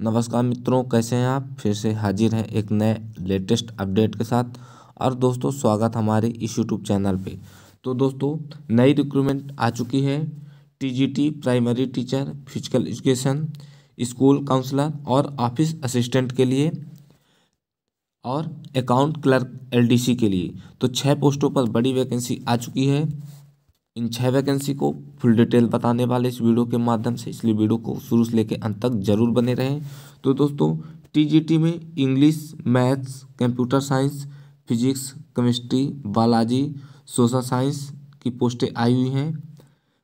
नमस्कार मित्रों कैसे हैं आप फिर से हाजिर हैं एक नए लेटेस्ट अपडेट के साथ और दोस्तों स्वागत हमारे इस यूट्यूब चैनल पे तो दोस्तों नई रिक्रूटमेंट आ चुकी है TGT primary teacher physical education school counsellor और ऑफिस असिस्टेंट के लिए और अकाउंट क्लर्क एलडीसी के लिए तो छः पोस्टों पर बड़ी वैकेंसी आ चुकी है इन छः वैकेंसी को फुल डिटेल बताने वाले इस वीडियो के माध्यम से इसलिए वीडियो को शुरू से लेकर अंत तक जरूर बने रहें तो दोस्तों टीजीटी में English maths computer science physics chemistry biology social science की पोस्टें आई हुई हैं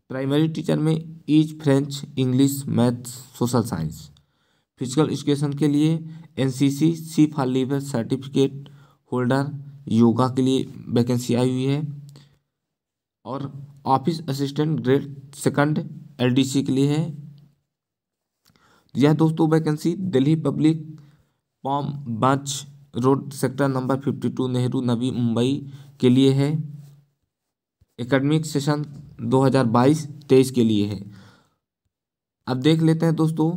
प्राइमरी टीचर में ईज French English maths social science physical education के लिए एन सी सी फॉर लीवर सर्टिफिकेट होल्डर योगा के लिए वैकेंसी आई हुई है और office assistant grade second LDC के लिए है तो यह दोस्तों vacancy Delhi Public Palm Beach Road sector number fifty two Nehru Navi Mumbai के लिए है एकेडमिक सेशन 2022-23 के लिए है अब देख लेते हैं दोस्तों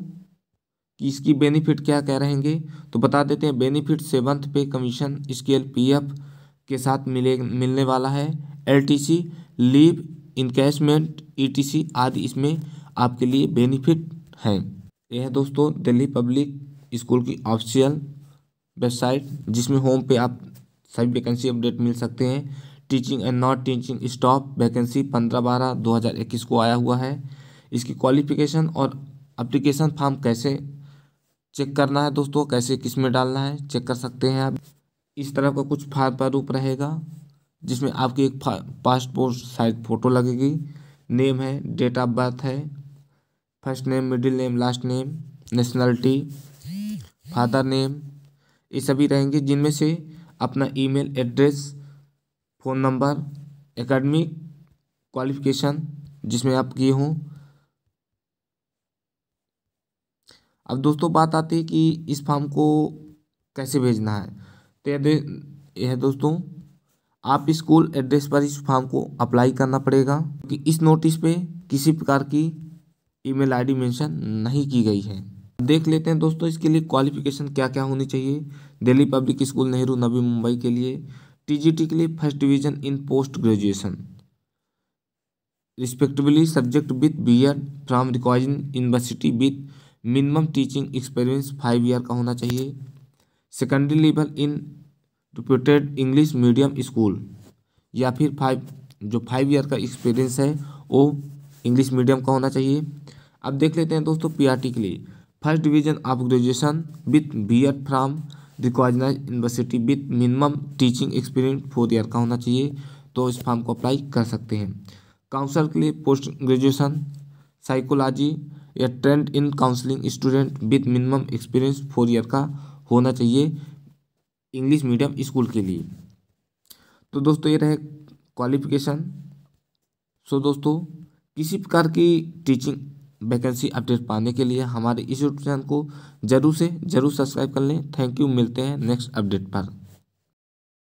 कि इसकी बेनिफिट क्या क्या रहेंगे तो बता देते हैं benefit seventh pay commission scale PF के साथ मिले मिलने वाला है एलटीसी लीव इनकेशमेंट ईटीसी आदि इसमें आपके लिए बेनिफिट हैं यह है दोस्तों दिल्ली पब्लिक स्कूल की ऑफिशियल वेबसाइट जिसमें होम पे आप सभी वैकेंसी अपडेट मिल सकते हैं teaching and not teaching stop vacancy पंद्रह बारह दो हज़ार इक्कीस को आया हुआ है इसकी क्वालिफिकेशन और अप्लीकेशन फॉर्म कैसे चेक करना है दोस्तों कैसे किस में डालना है चेक कर सकते हैं आप इस तरह का कुछ फार प्रारूप रहेगा जिसमें आपकी एक पासपोर्ट साइज फ़ोटो लगेगी नेम है डेट ऑफ बर्थ है first name middle name last name nationality father name ये सभी रहेंगे जिनमें से अपना email address phone number academic qualification जिसमें आप किए हों अब दोस्तों बात आती है कि इस फॉर्म को कैसे भेजना है तो यह दोस्तों आप स्कूल एड्रेस पर इस फॉर्म को अप्लाई करना पड़ेगा कि इस नोटिस पे किसी प्रकार की ईमेल आईडी मेंशन नहीं की गई है देख लेते हैं दोस्तों इसके लिए क्वालिफिकेशन क्या क्या होनी चाहिए दिल्ली पब्लिक स्कूल नेहरू नवी मुंबई के लिए टीजीटी के लिए first division in post graduation respectively subject with B Ed from recording university with minimum teaching experience five year का होना चाहिए secondary level in reputed English medium school या फिर फाइव जो फाइव ईयर का एक्सपीरियंस है वो इंग्लिश मीडियम का होना चाहिए अब देख लेते हैं दोस्तों पीआरटी के लिए first division of graduation with B Ed from recognise university with minimum teaching experience four year का होना चाहिए तो इस फॉर्म को अप्लाई कर सकते हैं काउंसलर के लिए पोस्ट ग्रेजुएशन साइकोलॉजी या trained in counselling student with minimum experience four year का होना चाहिए इंग्लिश मीडियम स्कूल के लिए तो दोस्तों ये रहे क्वालिफिकेशन सो दोस्तों किसी प्रकार की टीचिंग वैकेंसी अपडेट पाने के लिए हमारे इस यूट्यूब चैनल को जरूर से जरूर सब्सक्राइब कर लें थैंक यू मिलते हैं नेक्स्ट अपडेट पर